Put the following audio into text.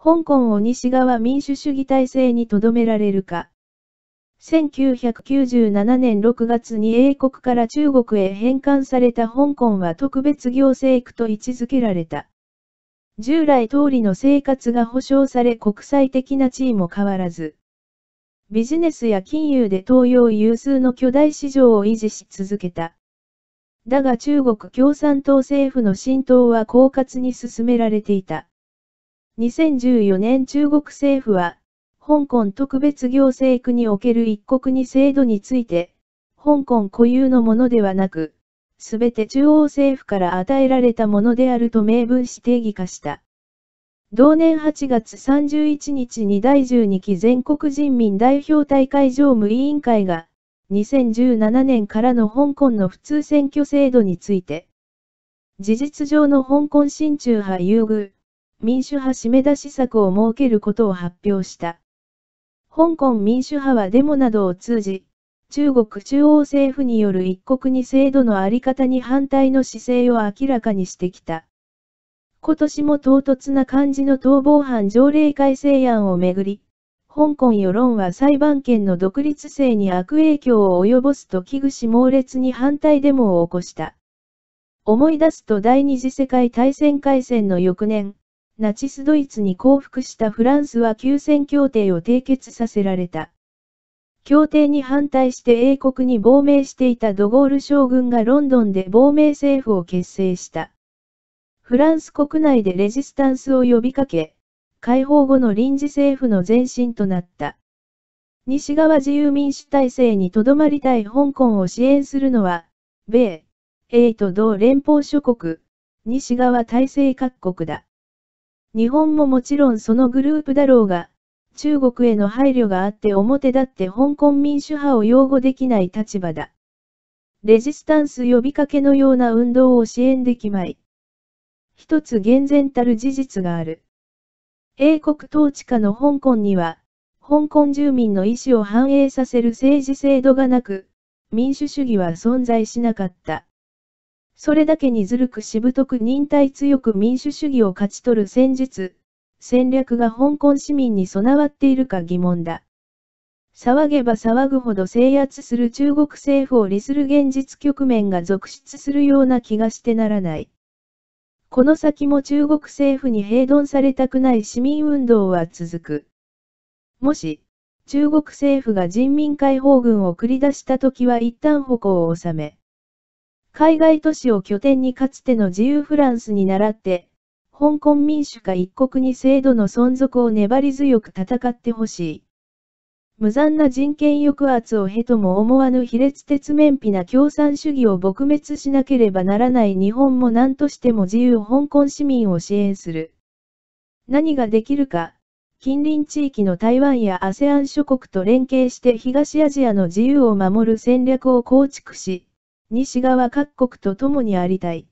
香港を西側民主主義体制にとどめられるか。1997年6月に英国から中国へ返還された香港は特別行政区と位置づけられた。従来通りの生活が保障され国際的な地位も変わらず。ビジネスや金融で東洋有数の巨大市場を維持し続けた。だが中国共産党政府の浸透は狡猾に進められていた。2014年中国政府は、香港特別行政区における一国二制度について、香港固有のものではなく、すべて中央政府から与えられたものであると明文し定義化した。同年8月31日に第12期全国人民代表大会常務委員会が、2017年からの香港の普通選挙制度について、事実上の香港親中派優遇、民主派締め出し策を設けることを発表した。香港民主派はデモなどを通じ、中国中央政府による一国二制度のあり方に反対の姿勢を明らかにしてきた。今年も唐突な感じの逃亡犯条例改正案をめぐり、香港世論は裁判権の独立性に悪影響を及ぼすと危惧し猛烈に反対デモを起こした。思い出すと第二次世界大戦開戦の翌年、ナチスドイツに降伏したフランスは休戦協定を締結させられた。協定に反対して英国に亡命していたドゴール将軍がロンドンで亡命政府を結成した。フランス国内でレジスタンスを呼びかけ、解放後の臨時政府の前身となった。西側自由民主体制にとどまりたい香港を支援するのは、米、英と同連邦諸国、西側体制各国だ。日本ももちろんそのグループだろうが、中国への配慮があって表立って香港民主派を擁護できない立場だ。レジスタンス呼びかけのような運動を支援できまい。一つ厳然たる事実がある。英国統治下の香港には、香港住民の意思を反映させる政治制度がなく、民主主義は存在しなかった。それだけにずるくしぶとく忍耐強く民主主義を勝ち取る戦術、戦略が香港市民に備わっているか疑問だ。騒げば騒ぐほど制圧する中国政府を利する現実局面が続出するような気がしてならない。この先も中国政府に平凡されたくない市民運動は続く。もし、中国政府が人民解放軍を繰り出した時は一旦歩行を収め、海外都市を拠点にかつての自由フランスに倣って、香港民主化一国に制度の存続を粘り強く戦ってほしい。無残な人権抑圧を経とも思わぬ卑劣鉄面皮な共産主義を撲滅しなければならない日本も何としても自由香港市民を支援する。何ができるか、近隣地域の台湾や ASEAN 諸国と連携して東アジアの自由を守る戦略を構築し、西側各国と共にありたい。